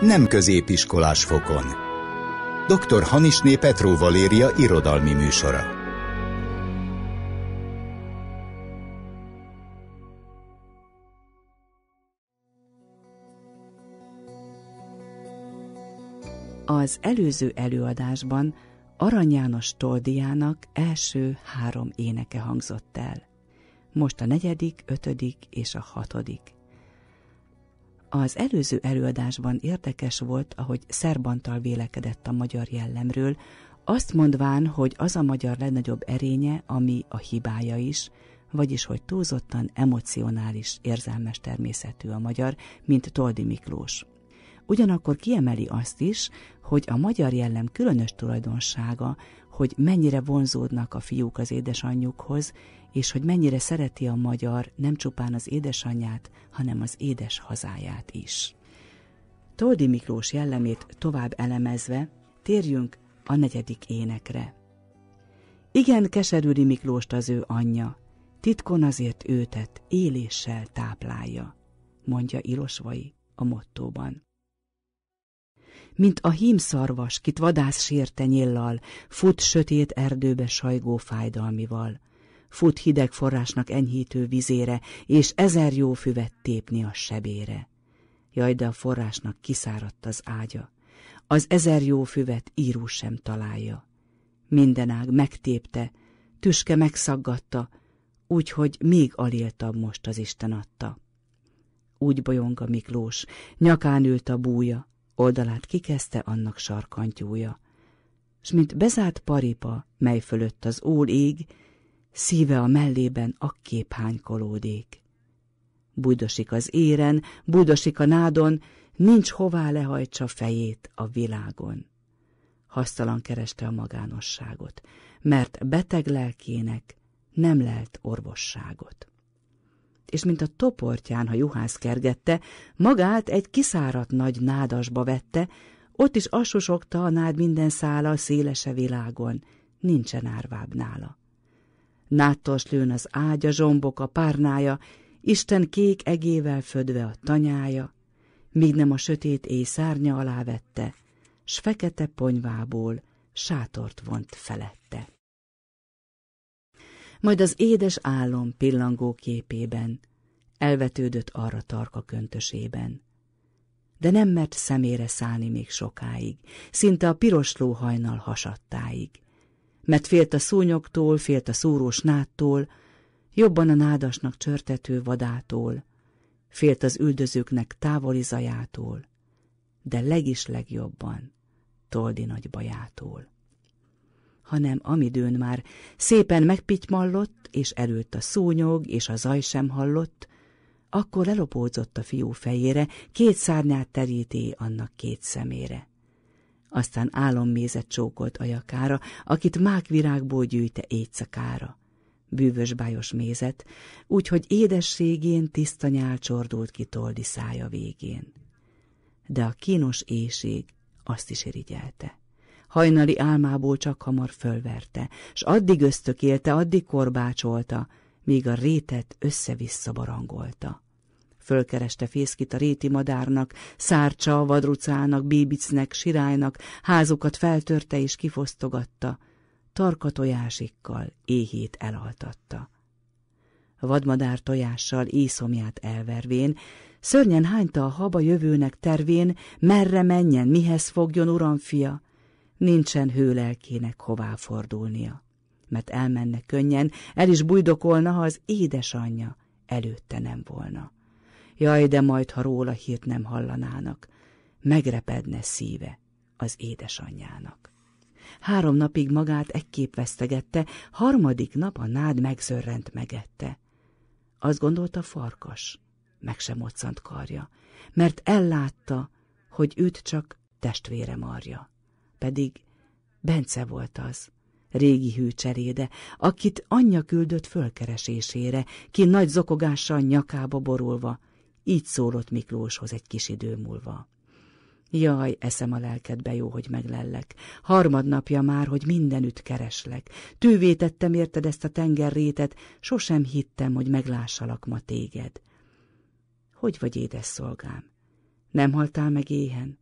nem középiskolás fokon. Dr. Hanisné Petró Valéria irodalmi műsora. Az előző előadásban Arany János Toldiának első három éneke hangzott el. Most a negyedik, ötödik és a hatodik. Az előző előadásban érdekes volt, ahogy Szerbantal vélekedett a magyar jellemről, azt mondván, hogy az a magyar legnagyobb erénye, ami a hibája is, vagyis hogy túlzottan emocionális, érzelmes természetű a magyar, mint Toldi Miklós. Ugyanakkor kiemeli azt is, hogy a magyar jellem különös tulajdonsága, hogy mennyire vonzódnak a fiúk az édesanyjukhoz, és hogy mennyire szereti a magyar nem csupán az édesanyját, hanem az édes hazáját is. Toldi Miklós jellemét tovább elemezve, térjünk a negyedik énekre. Igen, keserűri Miklóst az ő anyja, titkon azért őtet éléssel táplálja, mondja Ilosvai a mottóban mint a hímszarvas, kit vadász nyillal, fut sötét erdőbe sajgó fájdalmival. Fut hideg forrásnak enyhítő vizére, és ezer jó füvet tépni a sebére. Jaj, de a forrásnak kiszáradt az ágya. Az ezer jó füvet író sem találja. ág megtépte, tüske megszaggatta, úgyhogy még aléltabb most az Isten adta. Úgy bolyong a Miklós, nyakán ült a búja, oldalát kikezdte annak sarkantyúja, s mint bezárt paripa, mely fölött az ól ég, szíve a mellében akképp hánykolódik. Budosik az éren, budosik a nádon, nincs hová lehajtsa fejét a világon. Hasztalan kereste a magánosságot, mert beteg lelkének nem lelt orvosságot és mint a toportján, ha juhász kergette, magát egy kiszáradt nagy nádasba vette, ott is assusogta a nád minden szála szélese világon, nincsen árvább nála. Náttos lőn az ágya, zsombok a párnája, Isten kék egével födve a tanyája, míg nem a sötét éj szárnya alá vette, s fekete ponyvából sátort vont felette majd az édes álom pillangó képében, elvetődött arra tarka köntösében. De nem mert szemére szállni még sokáig, szinte a piros hajnal hasadtáig. Mert félt a szúnyogtól, félt a szúrós náttól, jobban a nádasnak csörtető vadától, félt az üldözőknek távoli zajától, de legis legjobban Toldi nagy bajától hanem amidőn már szépen megpitymallott, és előtt a szúnyog, és a zaj sem hallott, akkor lelopódzott a fiú fejére, két szárnyát teríté annak két szemére. Aztán álommézet csókolt a jakára, akit mákvirágból gyűjte éjszakára. Bűvös bájos mézet, úgyhogy édességén tiszta nyál csordult ki toldi szája végén. De a kínos éjség azt is irigyelte hajnali álmából csak hamar fölverte, s addig ösztökélte, addig korbácsolta, míg a rétet össze-vissza barangolta. Fölkereste fészkit a réti madárnak, szárcsa, vadrucának, bébicnek, sirálynak, házukat feltörte és kifosztogatta, tarka tojásikkal éhét elaltatta. A vadmadár tojással észomját elvervén, szörnyen hányta a haba jövőnek tervén, merre menjen, mihez fogjon, uram fia, nincsen hőlelkének hová fordulnia, mert elmenne könnyen, el is bujdokolna, ha az édesanyja előtte nem volna. Jaj, de majd, ha róla hírt nem hallanának, megrepedne szíve az édesanyjának. Három napig magát egyképp vesztegette, harmadik nap a nád megzörrent megette. Azt gondolta farkas, meg sem moccant karja, mert ellátta, hogy őt csak testvére marja pedig Bence volt az, régi hűcseréde, akit anyja küldött fölkeresésére, ki nagy zokogással nyakába borulva, így szólott Miklóshoz egy kis idő múlva. Jaj, eszem a lelkedbe jó, hogy meglellek. Harmadnapja már, hogy mindenütt kereslek. Tűvétettem érted ezt a tengerrétet, sosem hittem, hogy meglássalak ma téged. Hogy vagy édes szolgám? Nem haltál meg éhen?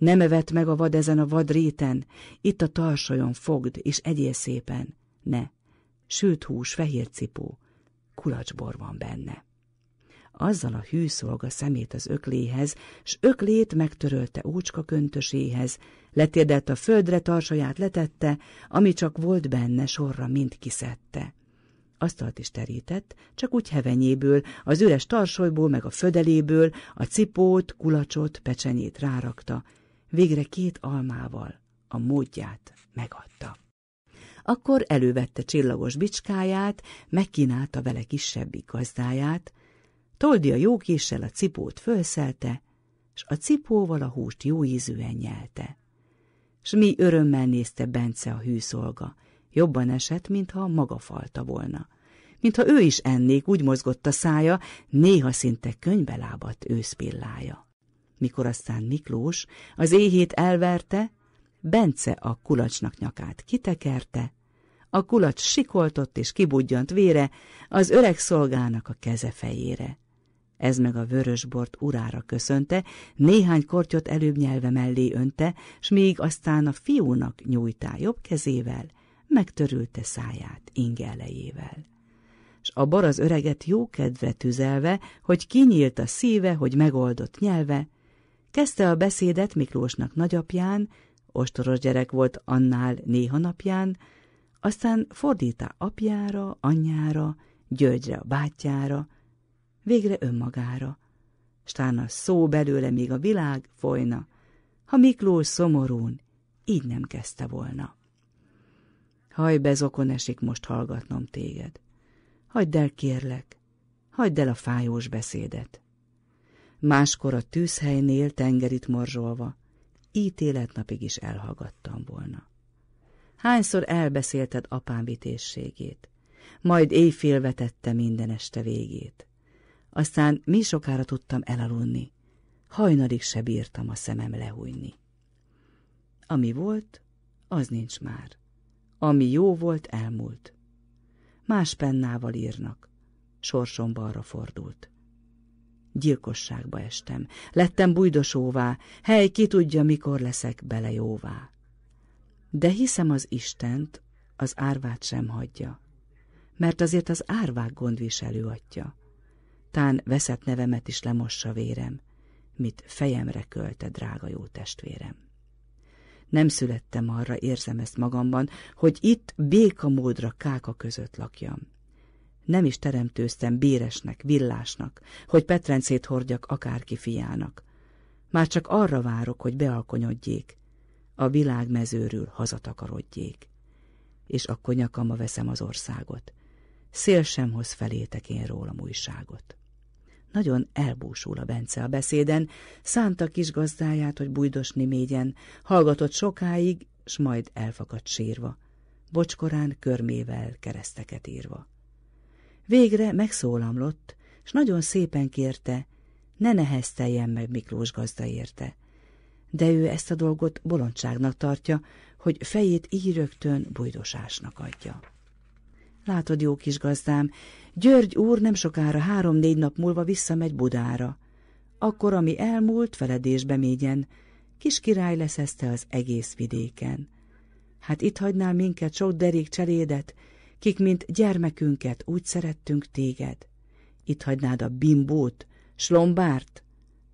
Nem evett meg a vad ezen a vad réten, itt a tarsolyon fogd, és egyél szépen. Ne, sült hús, fehér cipó, kulacsbor van benne. Azzal a hűszolga szemét az ökléhez, s öklét megtörölte ócska köntöséhez, letérdelt a földre, tarsaját letette, ami csak volt benne, sorra mind kiszedte asztalt is terített, csak úgy hevenyéből, az üres tarsolyból, meg a födeléből a cipót, kulacsot, pecsenyét rárakta, végre két almával a módját megadta. Akkor elővette csillagos bicskáját, megkínálta vele kisebbik gazdáját, Toldi a késsel a cipót fölszelte, s a cipóval a húst jó ízűen nyelte. S mi örömmel nézte Bence a hűszolga, jobban esett, mintha maga falta volna. Mintha ő is ennék, úgy mozgott a szája, néha szinte könyvelábat őszpillája. Mikor aztán Miklós az éhét elverte, Bence a kulacsnak nyakát kitekerte, a kulacs sikoltott és kibudjant vére az öreg szolgának a keze fejére. Ez meg a vörösbort urára köszönte, néhány kortyot előbb nyelve mellé önte, s még aztán a fiúnak nyújtá jobb kezével, megtörülte száját ingelejével. S a bor az öreget jó kedvre tüzelve, hogy kinyílt a szíve, hogy megoldott nyelve, Kezdte a beszédet Miklósnak nagyapján, ostoros gyerek volt annál néha napján, aztán fordítá apjára, anyjára, Györgyre a bátyjára, végre önmagára. a szó belőle még a világ folyna, ha Miklós szomorún, így nem kezdte volna. Haj, bezokon esik most hallgatnom téged. Hagyd el, kérlek, hagyd el a fájós beszédet máskor a tűzhelynél tengerit morzsolva, ítéletnapig is elhallgattam volna. Hányszor elbeszélted apám vitészségét, majd éjfél vetette minden este végét. Aztán mi sokára tudtam elaludni, hajnalig se bírtam a szemem lehújni. Ami volt, az nincs már. Ami jó volt, elmúlt. Más pennával írnak. Sorsom balra fordult. Gyilkosságba estem, lettem bujdosóvá, hely ki tudja, mikor leszek bele jóvá. De hiszem az Istent, az árvát sem hagyja, mert azért az árvák gondviselő atya. Tán veszett nevemet is lemossa vérem, mit fejemre költe drága jó testvérem. Nem születtem arra, érzem ezt magamban, hogy itt módra káka között lakjam nem is teremtőztem béresnek, villásnak, hogy petrencét hordjak akárki fiának. Már csak arra várok, hogy bealkonyodjék, a világ mezőről hazatakarodjék. És akkor nyakamba veszem az országot. Szél sem hoz felétek én rólam újságot. Nagyon elbúsul a Bence a beszéden, szánta kis gazdáját, hogy bújdosni mégyen, hallgatott sokáig, s majd elfakadt sírva, bocskorán körmével kereszteket írva. Végre megszólamlott, s nagyon szépen kérte, ne nehezteljen meg Miklós gazda érte. De ő ezt a dolgot bolondságnak tartja, hogy fejét így rögtön bujdosásnak adja. Látod, jó kis gazdám, György úr nem sokára három-négy nap múlva visszamegy Budára. Akkor, ami elmúlt, feledésbe mégyen, kis király lesz leszezte az egész vidéken. Hát itt hagynál minket sok derék cselédet, kik mint gyermekünket úgy szerettünk téged. Itt hagynád a bimbót, slombárt,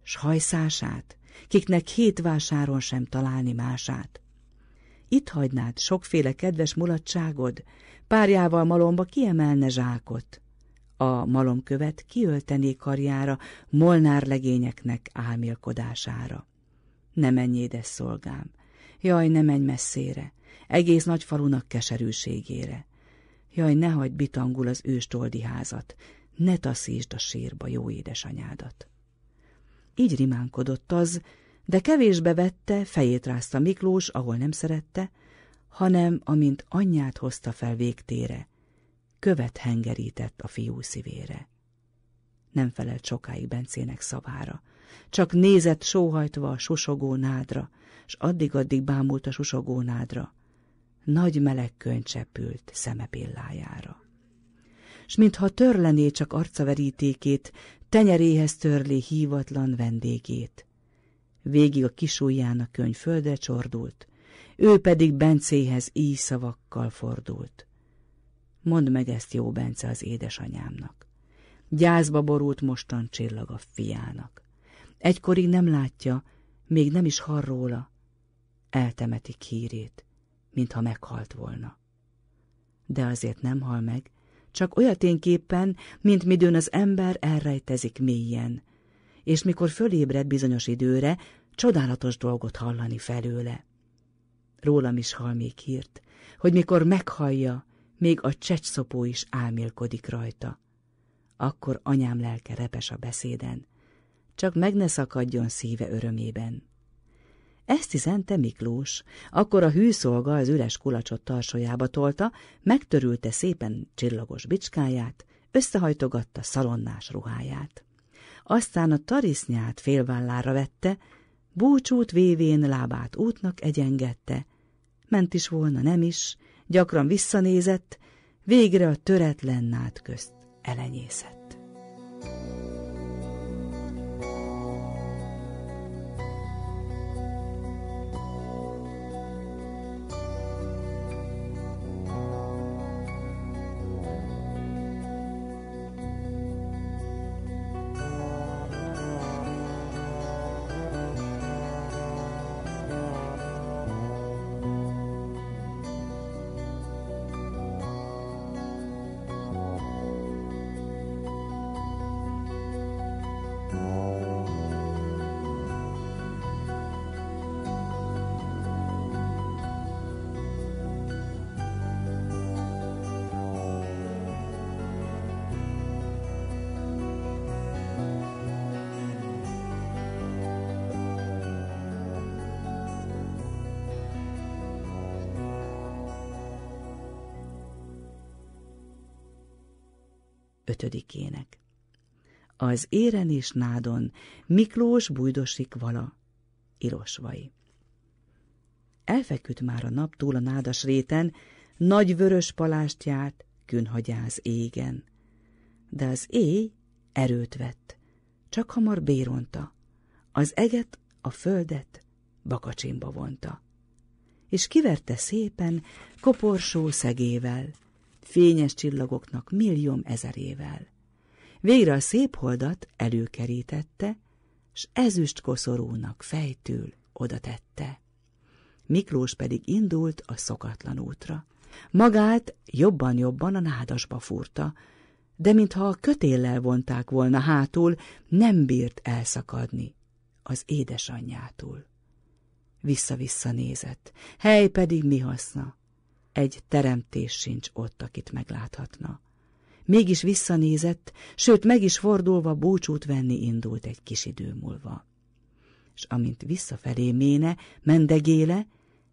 s hajszását, kiknek hét vásáron sem találni mását. Itt hagynád sokféle kedves mulatságod, párjával malomba kiemelne zsákot. A malomkövet kiöltené karjára, molnár legényeknek álmélkodására. Ne menj, édes szolgám! Jaj, ne menj messzére! Egész nagy falunak keserűségére! Jaj, ne hagyd bitangul az őstoldi házat, ne taszítsd a sírba jó édesanyádat. Így rimánkodott az, de kevésbe vette, fejét rázta Miklós, ahol nem szerette, hanem, amint anyját hozta fel végtére, követ hengerített a fiú szívére. Nem felelt sokáig Bencének szavára, csak nézett sóhajtva a susogó nádra, s addig-addig bámult a susogó nádra, nagy meleg könyv csepült pillájára. S mintha törlené csak arcaverítékét, tenyeréhez törlé hívatlan vendégét. Végig a kisujján a könyv földre csordult, ő pedig Bencéhez íj szavakkal fordult. Mondd meg ezt jó Bence az édesanyámnak. Gyászba borult mostan csillag a fiának. Egykorig nem látja, még nem is hall róla. Eltemetik hírét mintha meghalt volna. De azért nem hal meg, csak olyaténképpen, mint midőn az ember elrejtezik mélyen, és mikor fölébred bizonyos időre, csodálatos dolgot hallani felőle. Rólam is hal még hírt, hogy mikor meghallja, még a csecsszopó is álmélkodik rajta. Akkor anyám lelke repes a beszéden, csak meg ne szakadjon szíve örömében. Ezt hiszente Miklós. Akkor a hűszolga az üres kulacsot tarsójába tolta, megtörülte szépen csillagos bicskáját, összehajtogatta szalonnás ruháját. Aztán a tarisznyát félvállára vette, búcsút vévén lábát útnak egyengette. Ment is volna, nem is, gyakran visszanézett, végre a töretlen nád közt elenyészett. ötödikének. Az éren és nádon Miklós bújdosik vala, irosvai. Elfeküdt már a nap túl a nádas réten, nagy vörös palást járt, künhagyáz égen. De az éj erőt vett, csak hamar béronta, az eget, a földet bakacsimba vonta és kiverte szépen koporsó szegével fényes csillagoknak millióm ezerével. Végre a szép holdat előkerítette, s ezüst koszorúnak fejtül oda tette. Miklós pedig indult a szokatlan útra. Magát jobban-jobban a nádasba furta, de mintha a kötéllel vonták volna hátul, nem bírt elszakadni az édesanyjától. Vissza-vissza nézett, hely pedig mi haszna. Egy teremtés sincs ott, akit megláthatna. Mégis visszanézett, sőt meg is fordulva búcsút venni indult egy kis idő múlva. És amint visszafelé méne, mendegéle,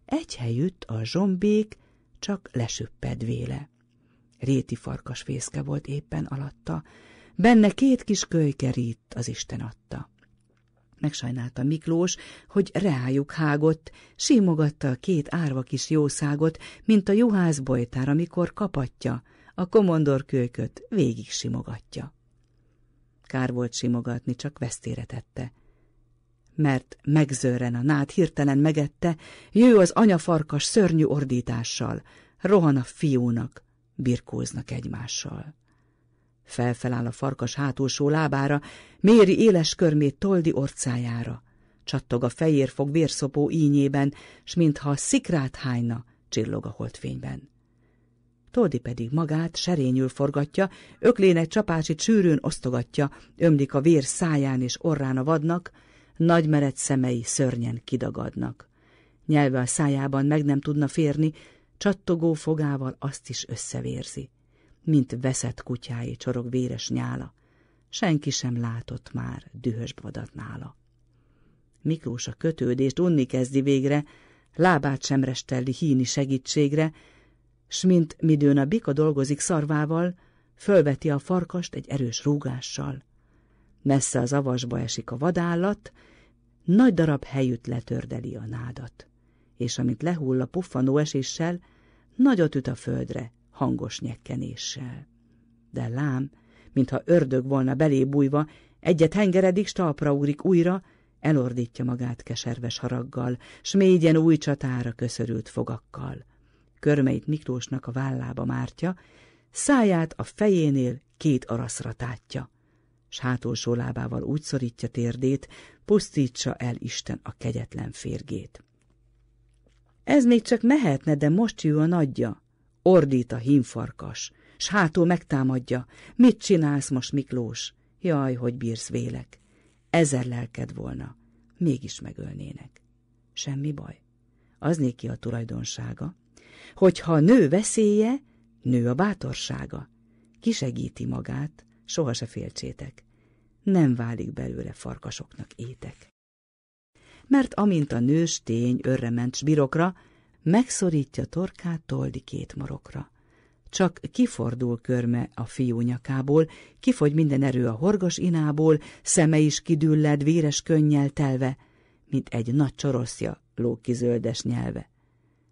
egy helyütt a zsombék csak lesüppedvéle. Réti farkas fészke volt éppen alatta, benne két kis kölyke rít az Isten adta. Megsajnálta Miklós, hogy reájuk hágott, simogatta a két árva kis jószágot, mint a juhász bojtár, amikor kapatja, a komondor kölyköt végig simogatja. Kár volt simogatni, csak vesztére tette. Mert megzőren a nád, hirtelen megette, jő az anyafarkas szörnyű ordítással, rohan a fiúnak, birkóznak egymással. Felfeláll a farkas hátulsó lábára, méri éles körmét toldi orcájára. Csattog a fejér fog vérszopó ínyében, s mintha szikrát hányna, csillog a holdfényben. Toldi pedig magát serényül forgatja, öklének csapácsit sűrűn osztogatja, ömlik a vér száján és orrán a vadnak, nagy meret szemei szörnyen kidagadnak. Nyelve a szájában meg nem tudna férni, csattogó fogával azt is összevérzi mint veszett kutyái csorog véres nyála, senki sem látott már dühös vadat nála. Miklós a kötődést unni kezdi végre, lábát sem restelli híni segítségre, s mint midőn a bika dolgozik szarvával, fölveti a farkast egy erős rúgással. Messze az avasba esik a vadállat, nagy darab helyütt letördeli a nádat, és amint lehull a puffanó eséssel, nagyot üt a földre, hangos nyekkenéssel. De lám, mintha ördög volna belé bújva, egyet hengeredik, s talpra ugrik újra, elordítja magát keserves haraggal, s mégyen új csatára köszörült fogakkal. Körmeit Miklósnak a vállába mártja, száját a fejénél két araszra tátja, s hátulsó lábával úgy szorítja térdét, pusztítsa el Isten a kegyetlen férgét. Ez még csak mehetne, de most jó a nagyja, Ordít a hímfarkas, s hátul megtámadja. Mit csinálsz most, Miklós? Jaj, hogy bírsz vélek. Ezer lelked volna, mégis megölnének. Semmi baj. Az néki a tulajdonsága, hogyha nő veszélye, nő a bátorsága. Kisegíti magát, soha se féltsétek. Nem válik belőle farkasoknak étek. Mert amint a nős tény örrement birokra, megszorítja torkát toldi két marokra. Csak kifordul körme a fiú nyakából, kifogy minden erő a horgas inából, szeme is kidülled, véres könnyel telve, mint egy nagy csoroszja lók zöldes nyelve.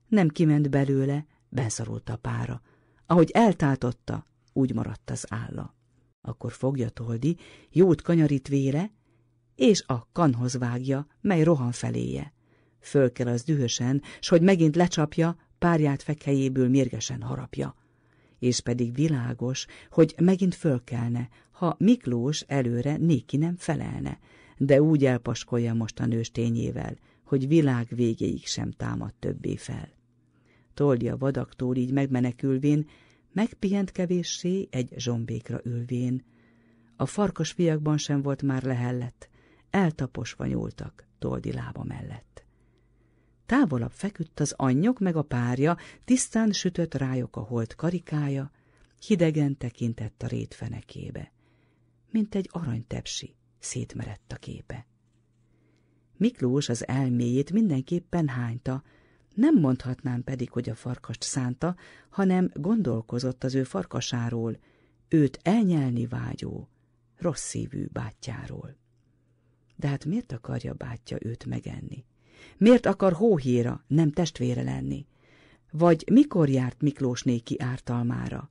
Nem kiment belőle, benszorult a pára. Ahogy eltáltotta, úgy maradt az álla. Akkor fogja Toldi, jót kanyarít vére, és a kanhoz vágja, mely rohan feléje. Fölkel az dühösen, s hogy megint lecsapja, párját fekhelyéből mérgesen harapja. És pedig világos, hogy megint fölkelne, ha Miklós előre néki nem felelne, de úgy elpaskolja most a nőstényével, hogy világ végéig sem támad többé fel. a vadaktól így megmenekülvén, megpihent kevéssé egy zsombékra ülvén. A farkas fiakban sem volt már lehellett, eltaposva nyúltak Toldi lába mellett távolabb feküdt az anyjok meg a párja, tisztán sütött rájuk a holt karikája, hidegen tekintett a rétfenekébe. Mint egy aranytepsi, szétmerett a képe. Miklós az elméjét mindenképpen hányta, nem mondhatnám pedig, hogy a farkast szánta, hanem gondolkozott az ő farkasáról, őt elnyelni vágyó, rossz szívű bátyjáról. De hát miért akarja bátyja őt megenni? Miért akar hóhéra, nem testvére lenni? Vagy mikor járt Miklós néki ártalmára?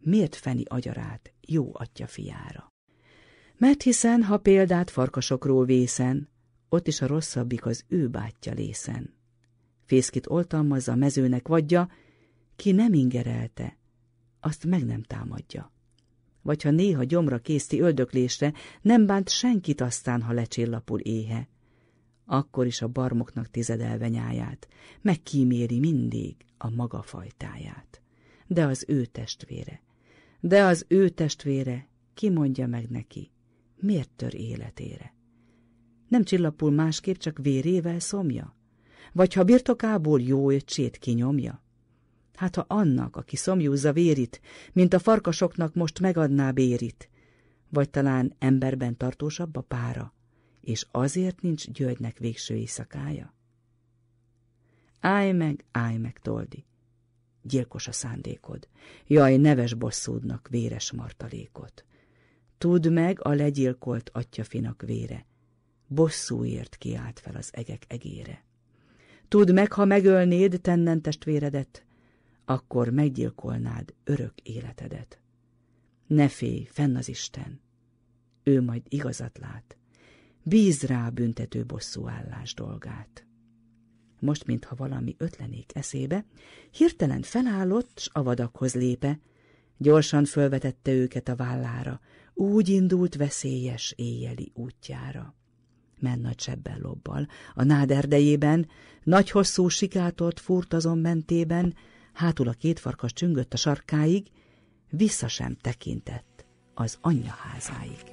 Miért feni agyarát, jó atya fiára? Mert hiszen, ha példát farkasokról vészen, ott is a rosszabbik az ő bátyja lészen. Fészkit oltalmazza mezőnek vadja, ki nem ingerelte, azt meg nem támadja. Vagy ha néha gyomra készti öldöklésre, nem bánt senkit aztán, ha lecsillapul éhe akkor is a barmoknak tizedelve nyáját, megkíméri mindig a maga fajtáját. De az ő testvére, de az ő testvére kimondja meg neki, miért tör életére. Nem csillapul másképp, csak vérével szomja? Vagy ha birtokából jó öcsét kinyomja? Hát ha annak, aki szomjúzza vérit, mint a farkasoknak most megadná bérit, vagy talán emberben tartósabb a pára, és azért nincs Györgynek végső éjszakája? Állj meg, állj meg, Toldi! Gyilkos a szándékod. Jaj, neves bosszúdnak véres martalékot. Tudd meg a legyilkolt atyafinak vére. Bosszúért kiált fel az egek egére. Tudd meg, ha megölnéd tennen testvéredet, akkor meggyilkolnád örök életedet. Ne félj, fenn az Isten! Ő majd igazat lát, Bíz rá a büntető bosszúállás dolgát. Most, mintha valami ötlenék eszébe, hirtelen felállott, s a vadakhoz lépe, gyorsan fölvetette őket a vállára, úgy indult veszélyes éjjeli útjára. Men nagy sebben lobbal, a nád erdejében, nagy hosszú sikátort furt azon mentében, hátul a két farkas csüngött a sarkáig, vissza sem tekintett az anyja házáig.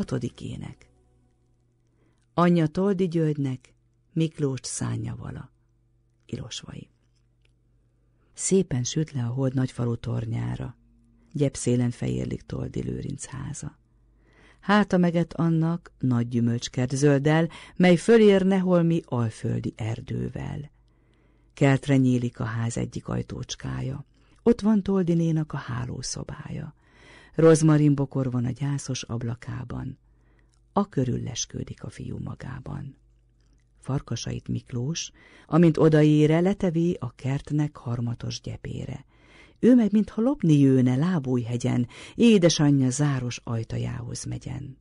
Hatodik ének Anyja Toldi Györgynek Miklós szánya vala. ilosvai. Szépen süt le a hold nagyfalú tornyára. Gyepszélen fejérlik Toldi Lőrinc háza. Háta meget annak nagy gyümölcskert zöldel, mely fölérne holmi alföldi erdővel. Keltre nyílik a ház egyik ajtócskája. Ott van Toldinénak a hálószobája. Rozmarin bokor van a gyászos ablakában, a körül a fiú magában. Farkasait Miklós, amint odaére, letevé a kertnek harmatos gyepére. Ő meg, mintha lopni jőne lábújhegyen, édesanyja záros ajtajához megyen.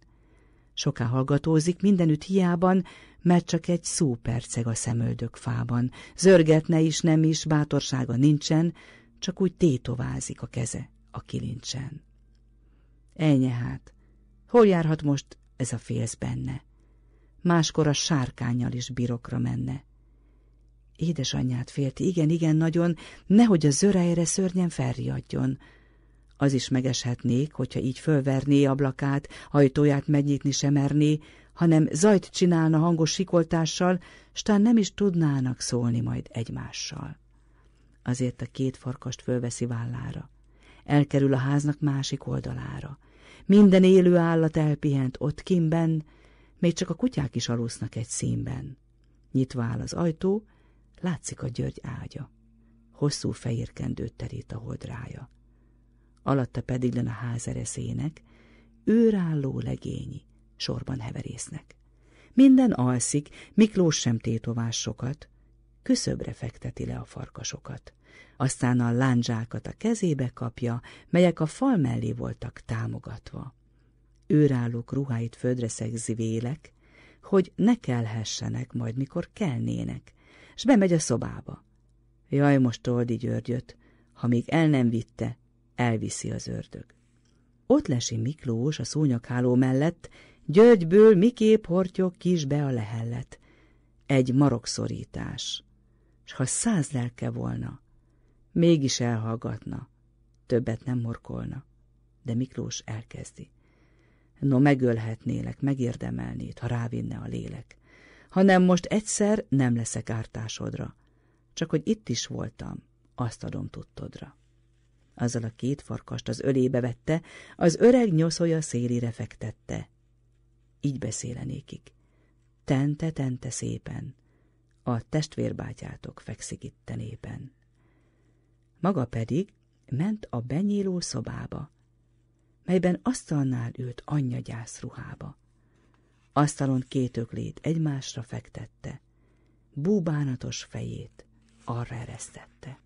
Soká hallgatózik, mindenütt hiában, mert csak egy szó perceg a szemöldök fában. Zörgetne is, nem is, bátorsága nincsen, csak úgy tétovázik a keze a kilincsen. Ennyi hát, hol járhat most ez a félsz benne? Máskor a sárkányjal is birokra menne. Édesanyját félti, igen, igen, nagyon, nehogy a zörejre szörnyen felriadjon. Az is megeshetnék, hogyha így fölverné ablakát, ajtóját megnyitni sem merné, hanem zajt csinálna hangos sikoltással, stán nem is tudnának szólni majd egymással. Azért a két farkast fölveszi vállára. Elkerül a háznak másik oldalára. Minden élő állat elpihent ott kimben, még csak a kutyák is alusznak egy színben. Nyitva áll az ajtó, látszik a György ágya. Hosszú fehér kendőt terít a holdrája. Alatta pedig len a ház ereszének, őrálló legényi, sorban heverésznek. Minden alszik, Miklós sem tétovás sokat, küszöbre fekteti le a farkasokat aztán a lándzsákat a kezébe kapja, melyek a fal mellé voltak támogatva. Őrálók ruháit földre szegzi vélek, hogy ne kelhessenek majd, mikor kelnének, s bemegy a szobába. Jaj, most Toldi Györgyöt, ha még el nem vitte, elviszi az ördög. Ott lesi Miklós a szúnyakháló mellett, Györgyből miképp hortyog kis be a lehellet. Egy marokszorítás. S ha száz lelke volna, Mégis elhallgatna. Többet nem morkolna. De Miklós elkezdi. No, megölhetnélek, megérdemelnéd, ha rávinne a lélek. Hanem most egyszer nem leszek ártásodra. Csak hogy itt is voltam, azt adom tudtodra. Azzal a két farkast az ölébe vette, az öreg nyoszolja szélire fektette. Így beszélenékik. Tente, tente szépen, a testvérbátyátok fekszik itt népen maga pedig ment a benyíló szobába, melyben asztalnál ült anyja gyászruhába. Asztalon két öklét egymásra fektette, búbánatos fejét arra eresztette.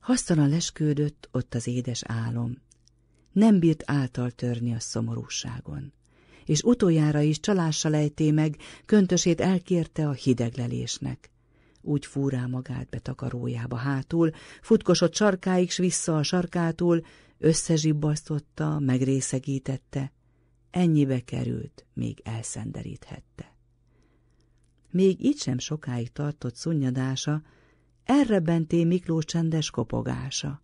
Hasztalan leskődött ott az édes álom, nem bírt által törni a szomorúságon, és utoljára is csalással ejté meg, köntösét elkérte a hideglelésnek úgy fúrá magát be takarójába hátul, futkosott sarkáig s vissza a sarkától, összezsibbasztotta, megrészegítette, ennyibe került, még elszenderíthette. Még itt sem sokáig tartott szunnyadása, benté Miklós csendes kopogása.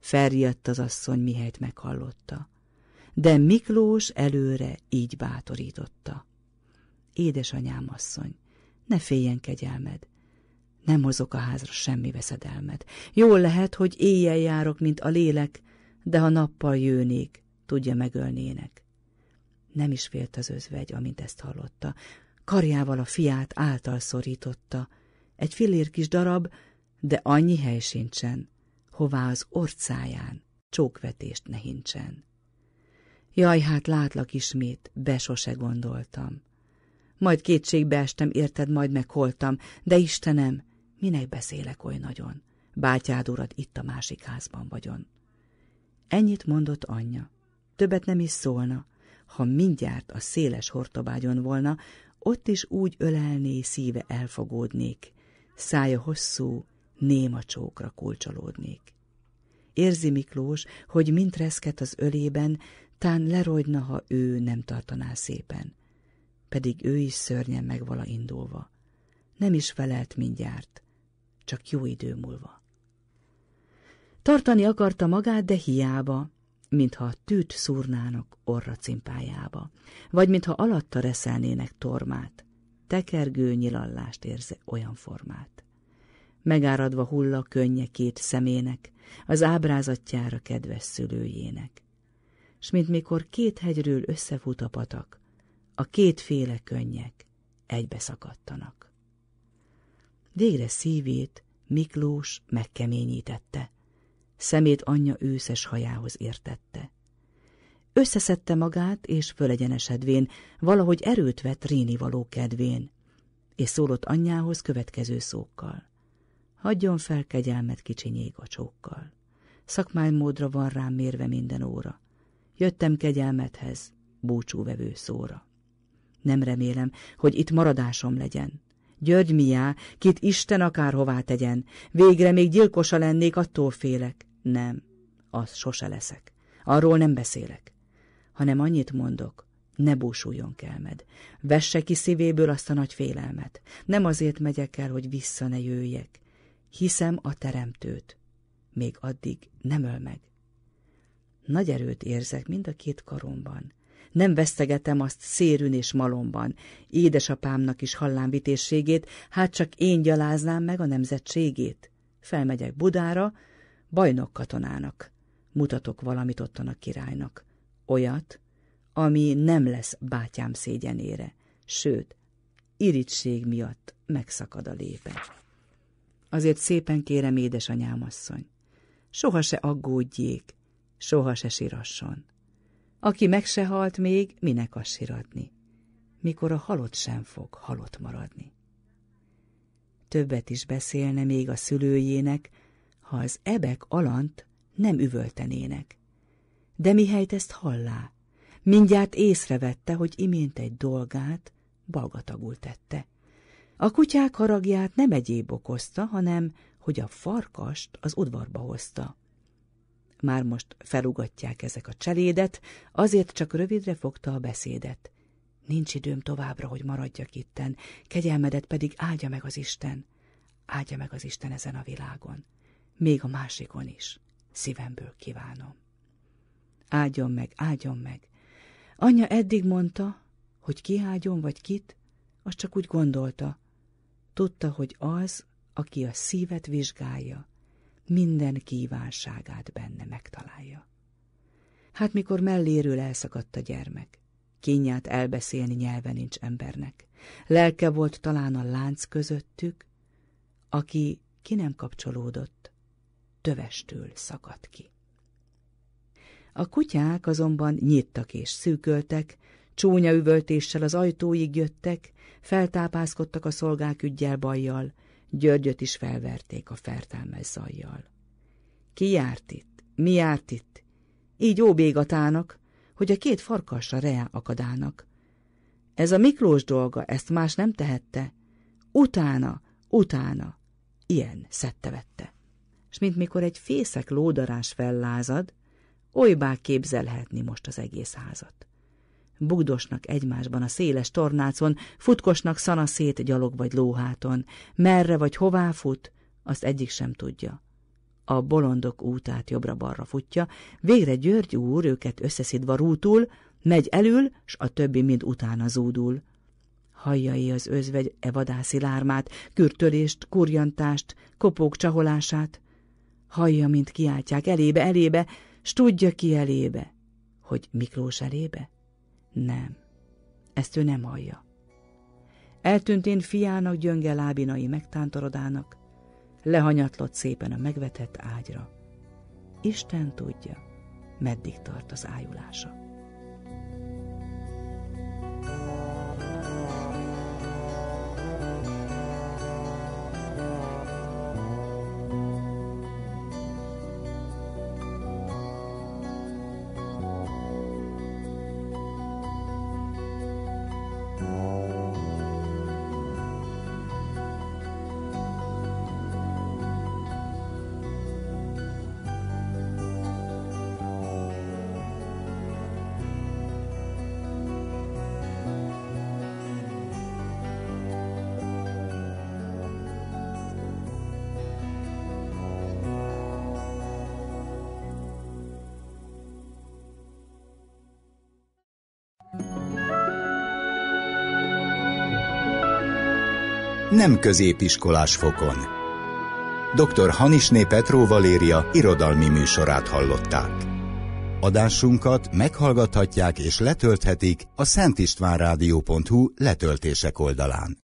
Ferjedt az asszony, mihelyt meghallotta. De Miklós előre így bátorította. Édesanyám asszony, ne féljen kegyelmed, nem hozok a házra semmi veszedelmet. Jól lehet, hogy éjjel járok, mint a lélek, de ha nappal jönnék, tudja megölnének. Nem is félt az özvegy, amint ezt hallotta. Karjával a fiát által szorította. Egy fillér kis darab, de annyi hely sincsen, hová az orcáján csókvetést ne hincsen. Jaj, hát látlak ismét, be sose gondoltam. Majd kétségbe estem, érted, majd megholtam, de Istenem, Minek beszélek oly nagyon? Bátyád urad itt a másik házban vagyon. Ennyit mondott anyja. Többet nem is szólna, ha mindjárt a széles hortobágyon volna, ott is úgy ölelné, szíve elfogódnék, szája hosszú, néma csókra kulcsolódnék. Érzi Miklós, hogy mint reszket az ölében, tán lerogyna, ha ő nem tartaná szépen. Pedig ő is szörnyen meg vala indulva. Nem is felelt mindjárt csak jó idő múlva. Tartani akarta magát, de hiába, mintha a tűt szúrnának orra cimpájába, vagy mintha alatta reszelnének tormát, tekergő nyilallást érze olyan formát. Megáradva hulla könnye két szemének, az ábrázatjára kedves szülőjének. S mint mikor két hegyről összefut a patak, a kétféle könnyek egybe szakadtanak végre szívét Miklós megkeményítette. Szemét anyja őszes hajához értette. Összeszedte magát, és fölegyenesedvén, valahogy erőt vett Réni való kedvén, és szólott anyjához következő szókkal. Hagyjon fel kegyelmet kicsi nyégacsókkal. módra van rám mérve minden óra. Jöttem kegyelmethez, búcsúvevő szóra. Nem remélem, hogy itt maradásom legyen, György miá, kit Isten akárhová tegyen, végre még gyilkosa lennék, attól félek. Nem, az sose leszek. Arról nem beszélek. Hanem annyit mondok, ne búsuljon kelmed. Vesse ki szívéből azt a nagy félelmet. Nem azért megyek el, hogy vissza ne jöjjek. Hiszem a teremtőt. Még addig nem öl meg. Nagy erőt érzek mind a két karomban. Nem vesztegetem azt szérűn és malomban. Édesapámnak is hallámvitésségét, hát csak én gyaláznám meg a nemzetségét. Felmegyek Budára, bajnok katonának. Mutatok valamit ottan a királynak. Olyat, ami nem lesz bátyám szégyenére. Sőt, irigység miatt megszakad a lépe. Azért szépen kérem, édesanyám asszony, soha se aggódjék, soha se sirasson. Aki meg se halt még, minek asszíradni? Mikor a halott sem fog halott maradni. Többet is beszélne még a szülőjének, ha az ebek alant nem üvöltenének. De mihelyt ezt hallá, mindjárt észrevette, hogy imént egy dolgát balgatagul tette. A kutyák haragját nem egyéb okozta, hanem hogy a farkast az udvarba hozta már most felugatják ezek a cselédet, azért csak rövidre fogta a beszédet. Nincs időm továbbra, hogy maradjak itten, kegyelmedet pedig áldja meg az Isten. Áldja meg az Isten ezen a világon, még a másikon is. Szívemből kívánom. Áldjon meg, áldjon meg. Anya eddig mondta, hogy ki áldjon vagy kit, az csak úgy gondolta. Tudta, hogy az, aki a szívet vizsgálja, minden kívánságát benne megtalálja. Hát mikor melléről elszakadt a gyermek, kínját elbeszélni nyelve nincs embernek, lelke volt talán a lánc közöttük, aki ki nem kapcsolódott, tövestől szakadt ki. A kutyák azonban nyittak és szűköltek, csúnya üvöltéssel az ajtóig jöttek, feltápászkodtak a szolgák ügyjel bajjal, Györgyöt is felverték a fertelmes zajjal. Ki járt itt? Mi járt itt? Így óbégatának, hogy a két farkasra reá akadának. Ez a Miklós dolga, ezt más nem tehette. Utána, utána, ilyen szettevette. És mint mikor egy fészek lódarás fellázad, olybá képzelhetni most az egész házat bugdosnak egymásban a széles tornácon, futkosnak szanaszét gyalog vagy lóháton. Merre vagy hová fut, azt egyik sem tudja. A bolondok útát jobbra-balra futja, végre György úr őket összeszidva rútul, megy elül, s a többi mind utána zúdul. Halljai az özvegy evadászi lármát, kürtölést, kurjantást, kopók csaholását. Hallja, mint kiáltják elébe, elébe, s tudja ki elébe, hogy Miklós elébe. Nem, ezt ő nem hallja. Eltűntén fiának gyönge lábinai megtántorodának, lehanyatlott szépen a megvetett ágyra. Isten tudja, meddig tart az ájulása. nem középiskolás fokon. Dr. Hanisné Petró Valéria irodalmi műsorát hallották. Adásunkat meghallgathatják és letölthetik a szentistvánrádió.hu letöltések oldalán.